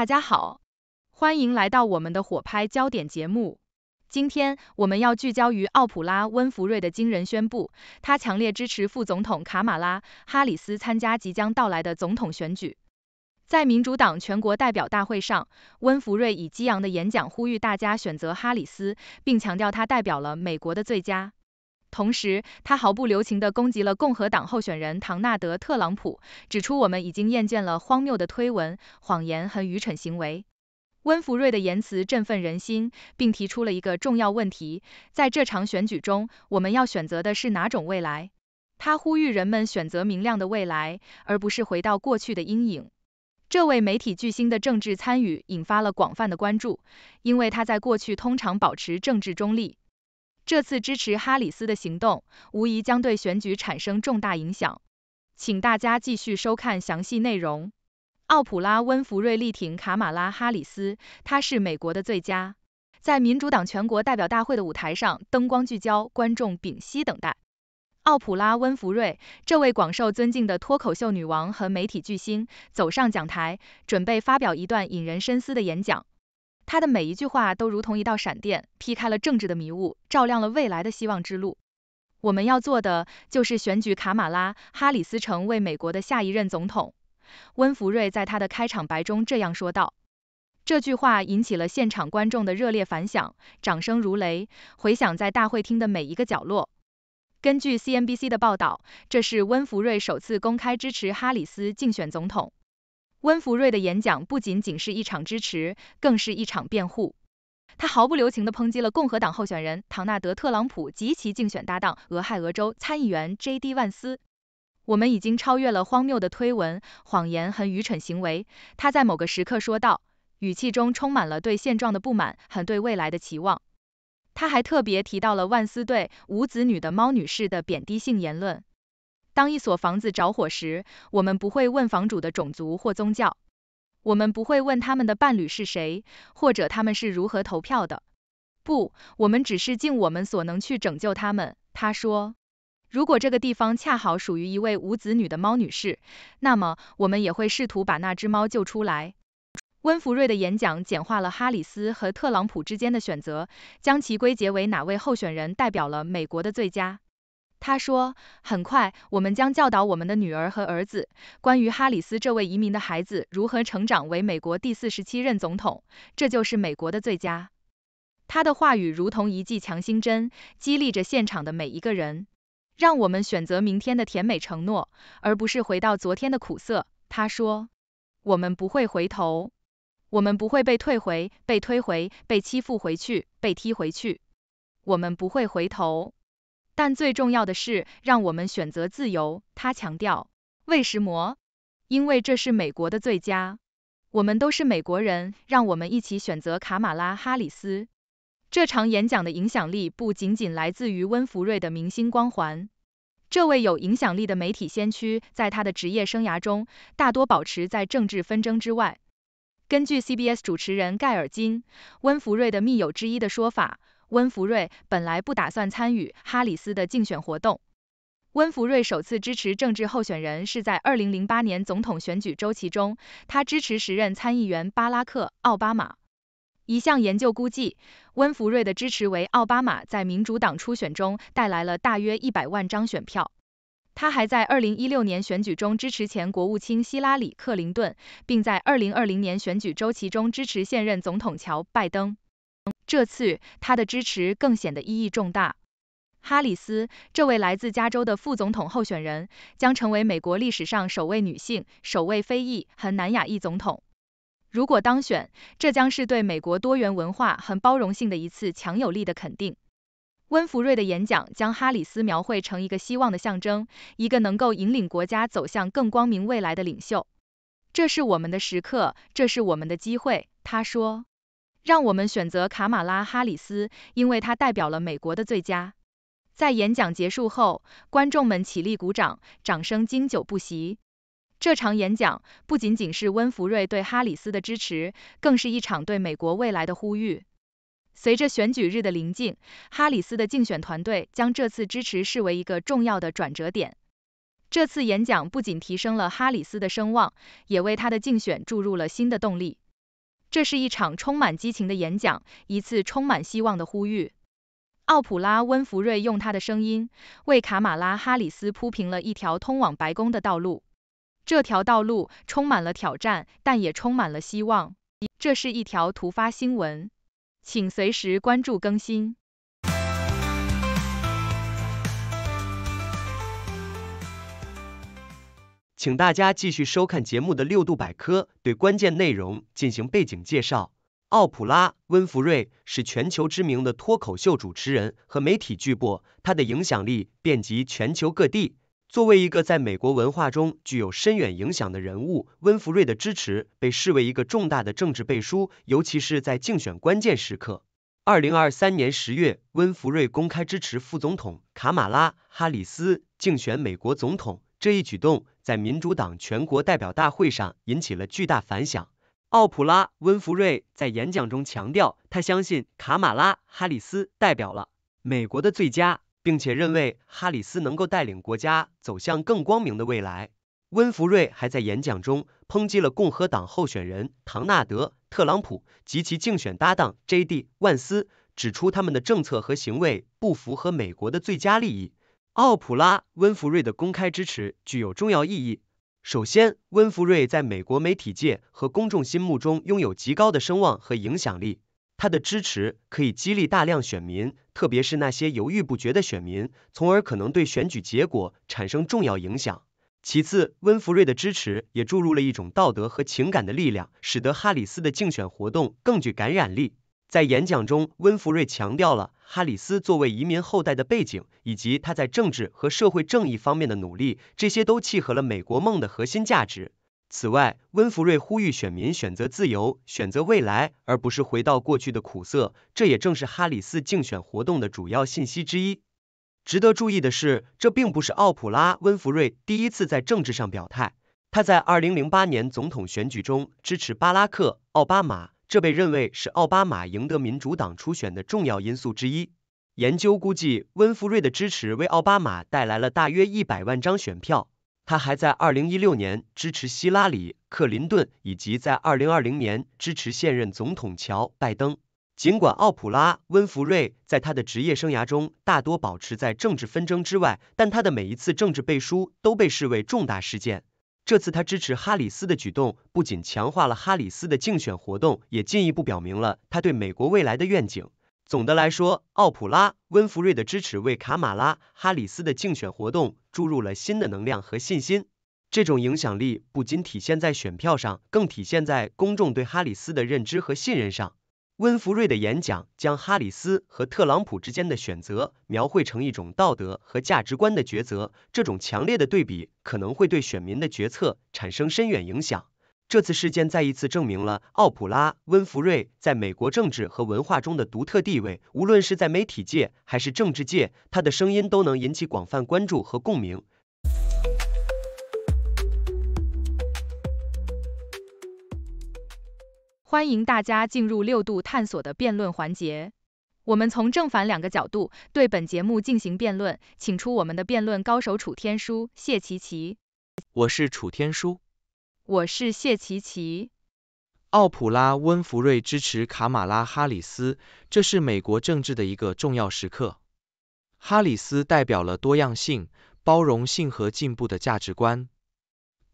大家好，欢迎来到我们的火拍焦点节目。今天我们要聚焦于奥普拉·温弗瑞的惊人宣布，他强烈支持副总统卡马拉·哈里斯参加即将到来的总统选举。在民主党全国代表大会上，温弗瑞以激昂的演讲呼吁大家选择哈里斯，并强调他代表了美国的最佳。同时，他毫不留情地攻击了共和党候选人唐纳德·特朗普，指出我们已经厌倦了荒谬的推文、谎言和愚蠢行为。温弗瑞的言辞振奋人心，并提出了一个重要问题：在这场选举中，我们要选择的是哪种未来？他呼吁人们选择明亮的未来，而不是回到过去的阴影。这位媒体巨星的政治参与引发了广泛的关注，因为他在过去通常保持政治中立。这次支持哈里斯的行动，无疑将对选举产生重大影响。请大家继续收看详细内容。奥普拉·温弗瑞力挺卡马拉·哈里斯，她是美国的最佳。在民主党全国代表大会的舞台上，灯光聚焦，观众屏息等待。奥普拉·温弗瑞，这位广受尊敬的脱口秀女王和媒体巨星，走上讲台，准备发表一段引人深思的演讲。他的每一句话都如同一道闪电，劈开了政治的迷雾，照亮了未来的希望之路。我们要做的就是选举卡马拉·哈里斯成为美国的下一任总统。温福瑞在他的开场白中这样说道。这句话引起了现场观众的热烈反响，掌声如雷，回响在大会厅的每一个角落。根据 CNBC 的报道，这是温福瑞首次公开支持哈里斯竞选总统。温弗瑞的演讲不仅仅是一场支持，更是一场辩护。他毫不留情的抨击了共和党候选人唐纳德特朗普及其竞选搭档俄亥俄州参议员 J.D. 万斯。我们已经超越了荒谬的推文、谎言和愚蠢行为，他在某个时刻说道，语气中充满了对现状的不满和对未来的期望。他还特别提到了万斯对无子女的猫女士的贬低性言论。当一所房子着火时，我们不会问房主的种族或宗教，我们不会问他们的伴侣是谁，或者他们是如何投票的。不，我们只是尽我们所能去拯救他们。他说，如果这个地方恰好属于一位无子女的猫女士，那么我们也会试图把那只猫救出来。温弗瑞的演讲简化了哈里斯和特朗普之间的选择，将其归结为哪位候选人代表了美国的最佳。他说：“很快，我们将教导我们的女儿和儿子，关于哈里斯这位移民的孩子如何成长为美国第四十七任总统。这就是美国的最佳。”他的话语如同一剂强心针，激励着现场的每一个人。让我们选择明天的甜美承诺，而不是回到昨天的苦涩。他说：“我们不会回头，我们不会被退回、被推回、被欺负回去、被踢回去。我们不会回头。”但最重要的是，让我们选择自由。他强调，为什么？因为这是美国的最佳。我们都是美国人，让我们一起选择卡马拉·哈里斯。这场演讲的影响力不仅仅来自于温弗瑞的明星光环。这位有影响力的媒体先驱在他的职业生涯中大多保持在政治纷争之外。根据 CBS 主持人盖尔金温弗瑞的密友之一的说法。温弗瑞本来不打算参与哈里斯的竞选活动。温弗瑞首次支持政治候选人是在2008年总统选举周期中，他支持时任参议员巴拉克·奥巴马。一项研究估计，温弗瑞的支持为奥巴马在民主党初选中带来了大约一百万张选票。他还在2016年选举中支持前国务卿希拉里·克林顿，并在2020年选举周期中支持现任总统乔·拜登。这次，他的支持更显得意义重大。哈里斯，这位来自加州的副总统候选人，将成为美国历史上首位女性、首位非裔和南亚裔总统。如果当选，这将是对美国多元文化和包容性的一次强有力的肯定。温福瑞的演讲将哈里斯描绘成一个希望的象征，一个能够引领国家走向更光明未来的领袖。这是我们的时刻，这是我们的机会，他说。让我们选择卡马拉·哈里斯，因为她代表了美国的最佳。在演讲结束后，观众们起立鼓掌，掌声经久不息。这场演讲不仅仅是温弗瑞对哈里斯的支持，更是一场对美国未来的呼吁。随着选举日的临近，哈里斯的竞选团队将这次支持视为一个重要的转折点。这次演讲不仅提升了哈里斯的声望，也为他的竞选注入了新的动力。这是一场充满激情的演讲，一次充满希望的呼吁。奥普拉·温弗瑞用她的声音为卡马拉·哈里斯铺平了一条通往白宫的道路。这条道路充满了挑战，但也充满了希望。这是一条突发新闻，请随时关注更新。请大家继续收看节目的六度百科，对关键内容进行背景介绍。奥普拉·温弗瑞是全球知名的脱口秀主持人和媒体巨擘，他的影响力遍及全球各地。作为一个在美国文化中具有深远影响的人物，温弗瑞的支持被视为一个重大的政治背书，尤其是在竞选关键时刻。二零二三年十月，温弗瑞公开支持副总统卡马拉·哈里斯竞选美国总统，这一举动。在民主党全国代表大会上引起了巨大反响。奥普拉·温弗瑞在演讲中强调，他相信卡马拉·哈里斯代表了美国的最佳，并且认为哈里斯能够带领国家走向更光明的未来。温弗瑞还在演讲中抨击了共和党候选人唐纳德·特朗普及其竞选搭档 J.D. 万斯，指出他们的政策和行为不符合美国的最佳利益。奥普拉·温弗瑞的公开支持具有重要意义。首先，温弗瑞在美国媒体界和公众心目中拥有极高的声望和影响力，他的支持可以激励大量选民，特别是那些犹豫不决的选民，从而可能对选举结果产生重要影响。其次，温弗瑞的支持也注入了一种道德和情感的力量，使得哈里斯的竞选活动更具感染力。在演讲中，温弗瑞强调了。哈里斯作为移民后代的背景，以及他在政治和社会正义方面的努力，这些都契合了美国梦的核心价值。此外，温弗瑞呼吁选民选择自由，选择未来，而不是回到过去的苦涩。这也正是哈里斯竞选活动的主要信息之一。值得注意的是，这并不是奥普拉·温弗瑞第一次在政治上表态，他在二零零八年总统选举中支持巴拉克·奥巴马。这被认为是奥巴马赢得民主党初选的重要因素之一。研究估计，温弗瑞的支持为奥巴马带来了大约一百万张选票。他还在二零一六年支持希拉里·克林顿，以及在二零二零年支持现任总统乔·拜登。尽管奥普拉·温弗瑞在他的职业生涯中大多保持在政治纷争之外，但他的每一次政治背书都被视为重大事件。这次他支持哈里斯的举动，不仅强化了哈里斯的竞选活动，也进一步表明了他对美国未来的愿景。总的来说，奥普拉、温弗瑞的支持为卡马拉·哈里斯的竞选活动注入了新的能量和信心。这种影响力不仅体现在选票上，更体现在公众对哈里斯的认知和信任上。温弗瑞的演讲将哈里斯和特朗普之间的选择描绘成一种道德和价值观的抉择，这种强烈的对比可能会对选民的决策产生深远影响。这次事件再一次证明了奥普拉·温弗瑞在美国政治和文化中的独特地位，无论是在媒体界还是政治界，她的声音都能引起广泛关注和共鸣。欢迎大家进入六度探索的辩论环节。我们从正反两个角度对本节目进行辩论，请出我们的辩论高手楚天舒、谢琪琪。我是楚天舒，我是谢琪琪。奥普拉、温弗瑞支持卡马拉·哈里斯，这是美国政治的一个重要时刻。哈里斯代表了多样性、包容性和进步的价值观。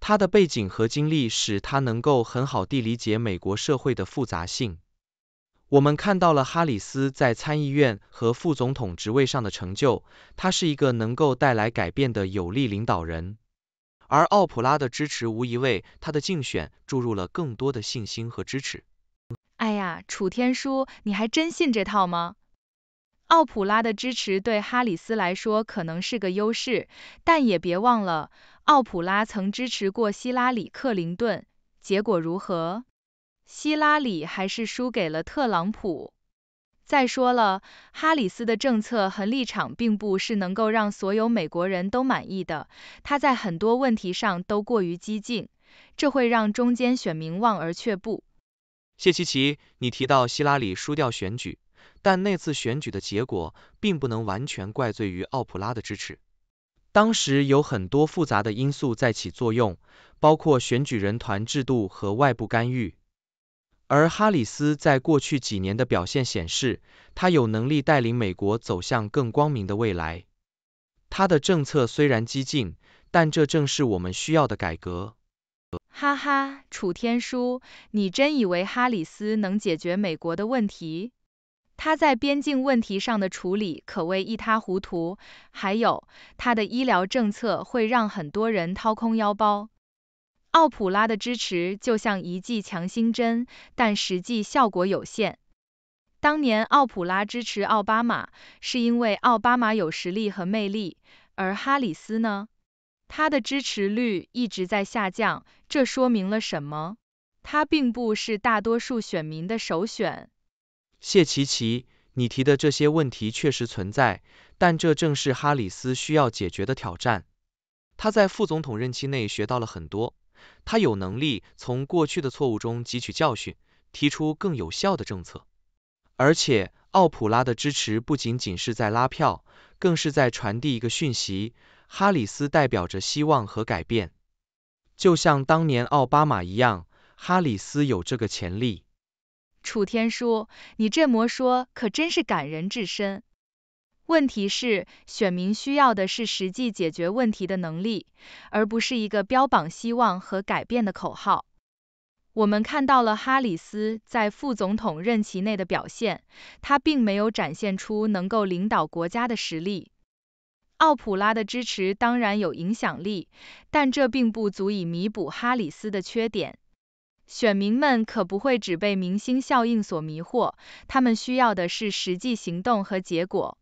他的背景和经历使他能够很好地理解美国社会的复杂性。我们看到了哈里斯在参议院和副总统职位上的成就，他是一个能够带来改变的有力领导人。而奥普拉的支持无疑为他的竞选注入了更多的信心和支持。哎呀，楚天舒，你还真信这套吗？奥普拉的支持对哈里斯来说可能是个优势，但也别忘了。奥普拉曾支持过希拉里克林顿，结果如何？希拉里还是输给了特朗普。再说了，哈里斯的政策和立场并不是能够让所有美国人都满意的，他在很多问题上都过于激进，这会让中间选民望而却步。谢奇奇，你提到希拉里输掉选举，但那次选举的结果并不能完全怪罪于奥普拉的支持。当时有很多复杂的因素在起作用，包括选举人团制度和外部干预。而哈里斯在过去几年的表现显示，他有能力带领美国走向更光明的未来。他的政策虽然激进，但这正是我们需要的改革。哈哈，楚天舒，你真以为哈里斯能解决美国的问题？他在边境问题上的处理可谓一塌糊涂，还有他的医疗政策会让很多人掏空腰包。奥普拉的支持就像一剂强心针，但实际效果有限。当年奥普拉支持奥巴马，是因为奥巴马有实力和魅力，而哈里斯呢？他的支持率一直在下降，这说明了什么？他并不是大多数选民的首选。谢琪琪，你提的这些问题确实存在，但这正是哈里斯需要解决的挑战。他在副总统任期内学到了很多，他有能力从过去的错误中汲取教训，提出更有效的政策。而且，奥普拉的支持不仅仅是在拉票，更是在传递一个讯息：哈里斯代表着希望和改变，就像当年奥巴马一样，哈里斯有这个潜力。楚天舒，你这魔说可真是感人至深。问题是，选民需要的是实际解决问题的能力，而不是一个标榜希望和改变的口号。我们看到了哈里斯在副总统任期内的表现，他并没有展现出能够领导国家的实力。奥普拉的支持当然有影响力，但这并不足以弥补哈里斯的缺点。选民们可不会只被明星效应所迷惑，他们需要的是实际行动和结果。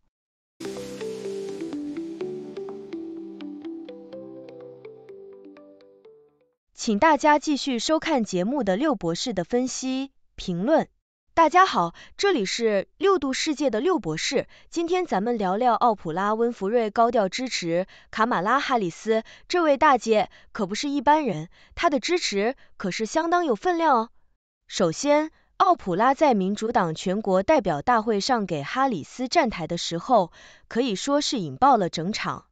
请大家继续收看节目的六博士的分析评论。大家好，这里是六度世界的六博士。今天咱们聊聊奥普拉温弗瑞高调支持卡马拉哈里斯。这位大姐可不是一般人，她的支持可是相当有分量哦。首先，奥普拉在民主党全国代表大会上给哈里斯站台的时候，可以说是引爆了整场。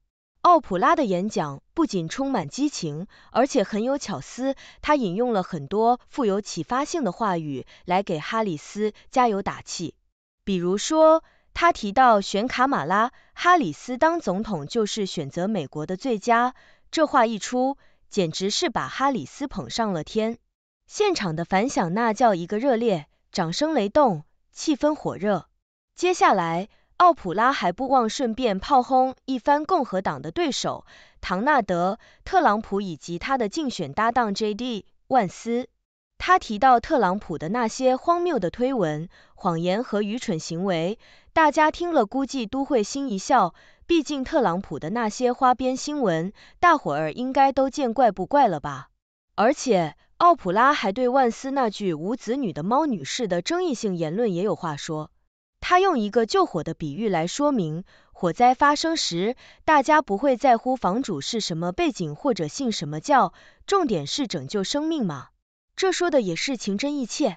奥普拉的演讲不仅充满激情，而且很有巧思。她引用了很多富有启发性的话语来给哈里斯加油打气。比如说，她提到选卡马拉，哈里斯当总统就是选择美国的最佳。这话一出，简直是把哈里斯捧上了天。现场的反响那叫一个热烈，掌声雷动，气氛火热。接下来。奥普拉还不忘顺便炮轰一番共和党的对手唐纳德·特朗普以及他的竞选搭档 J.D. 万斯。他提到特朗普的那些荒谬的推文、谎言和愚蠢行为，大家听了估计都会心一笑。毕竟特朗普的那些花边新闻，大伙儿应该都见怪不怪了吧？而且，奥普拉还对万斯那句“无子女的猫女士”的争议性言论也有话说。他用一个救火的比喻来说明，火灾发生时，大家不会在乎房主是什么背景或者信什么教，重点是拯救生命嘛。这说的也是情真意切。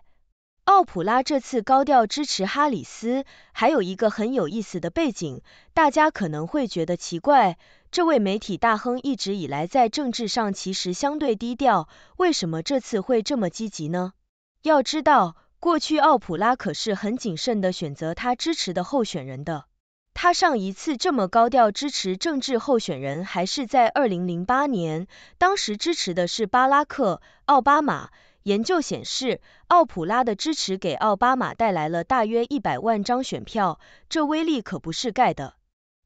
奥普拉这次高调支持哈里斯，还有一个很有意思的背景，大家可能会觉得奇怪，这位媒体大亨一直以来在政治上其实相对低调，为什么这次会这么积极呢？要知道。过去，奥普拉可是很谨慎地选择他支持的候选人的。他上一次这么高调支持政治候选人，还是在2008年，当时支持的是巴拉克·奥巴马。研究显示，奥普拉的支持给奥巴马带来了大约100万张选票，这威力可不是盖的。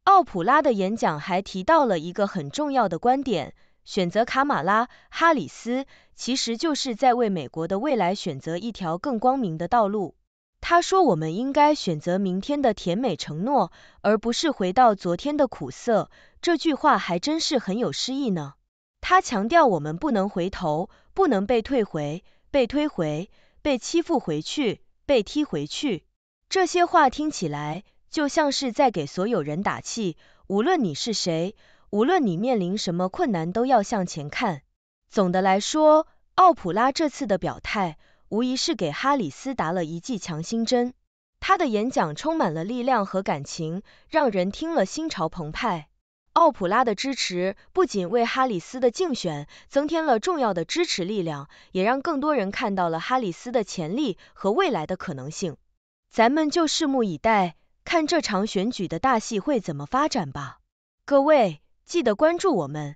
奥普拉的演讲还提到了一个很重要的观点：选择卡马拉·哈里斯。其实就是在为美国的未来选择一条更光明的道路。他说，我们应该选择明天的甜美承诺，而不是回到昨天的苦涩。这句话还真是很有诗意呢。他强调我们不能回头，不能被退回、被推回、被欺负回去、被踢回去。这些话听起来就像是在给所有人打气，无论你是谁，无论你面临什么困难，都要向前看。总的来说，奥普拉这次的表态无疑是给哈里斯打了一剂强心针。他的演讲充满了力量和感情，让人听了心潮澎湃。奥普拉的支持不仅为哈里斯的竞选增添了重要的支持力量，也让更多人看到了哈里斯的潜力和未来的可能性。咱们就拭目以待，看这场选举的大戏会怎么发展吧。各位，记得关注我们。